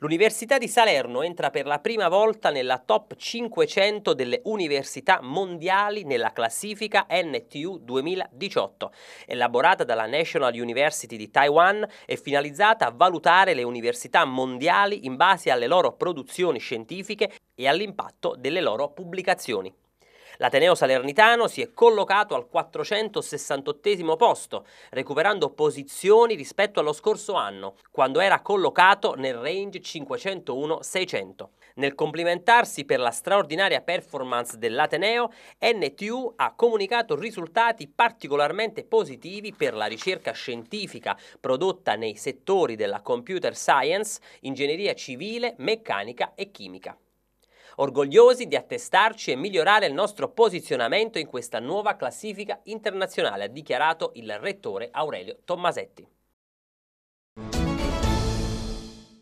L'Università di Salerno entra per la prima volta nella top 500 delle università mondiali nella classifica NTU 2018, elaborata dalla National University di Taiwan e finalizzata a valutare le università mondiali in base alle loro produzioni scientifiche e all'impatto delle loro pubblicazioni. L'Ateneo Salernitano si è collocato al 468 posto, recuperando posizioni rispetto allo scorso anno, quando era collocato nel range 501-600. Nel complimentarsi per la straordinaria performance dell'Ateneo, NTU ha comunicato risultati particolarmente positivi per la ricerca scientifica prodotta nei settori della computer science, ingegneria civile, meccanica e chimica orgogliosi di attestarci e migliorare il nostro posizionamento in questa nuova classifica internazionale, ha dichiarato il rettore Aurelio Tommasetti.